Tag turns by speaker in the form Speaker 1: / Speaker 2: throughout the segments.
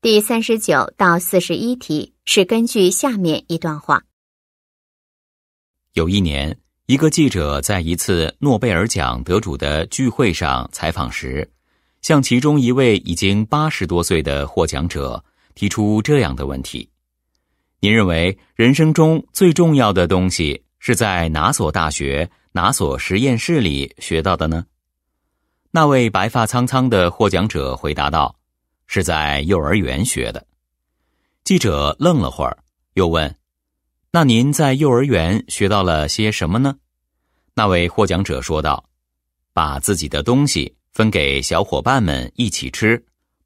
Speaker 1: 第三十九到四十一题是根据下面一段话：
Speaker 2: 有一年，一个记者在一次诺贝尔奖得主的聚会上采访时，向其中一位已经八十多岁的获奖者提出这样的问题：“您认为人生中最重要的东西是在哪所大学、哪所实验室里学到的呢？”那位白发苍苍的获奖者回答道。是在幼儿园学的。记者愣了会儿，又问：“那您在幼儿园学到了些什么呢？”那位获奖者说道：“把自己的东西分给小伙伴们一起吃，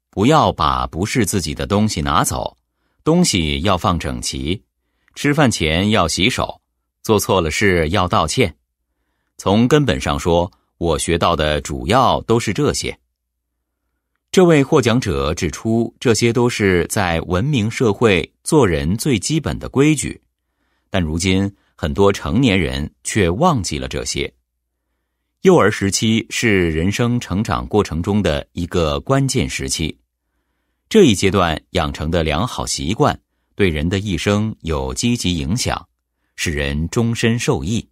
Speaker 2: 不要把不是自己的东西拿走，东西要放整齐，吃饭前要洗手，做错了事要道歉。从根本上说，我学到的主要都是这些。”这位获奖者指出，这些都是在文明社会做人最基本的规矩，但如今很多成年人却忘记了这些。幼儿时期是人生成长过程中的一个关键时期，这一阶段养成的良好习惯对人的一生有积极影响，使人终身受益，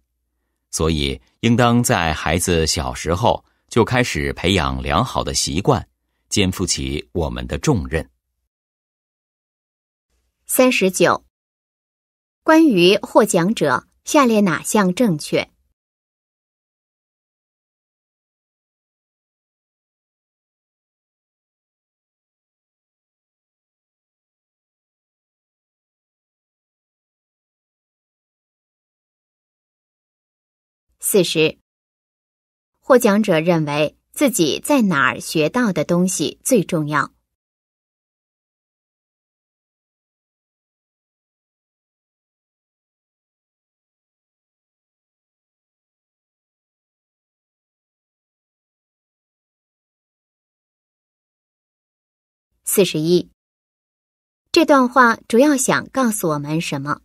Speaker 2: 所以应当在孩子小时候就开始培养良好的习惯。肩负起我们的重任。
Speaker 1: 三十九，关于获奖者，下列哪项正确？四十，获奖者认为。自己在哪儿学到的东西最重要。四十一，这段话主要想告诉我们什么？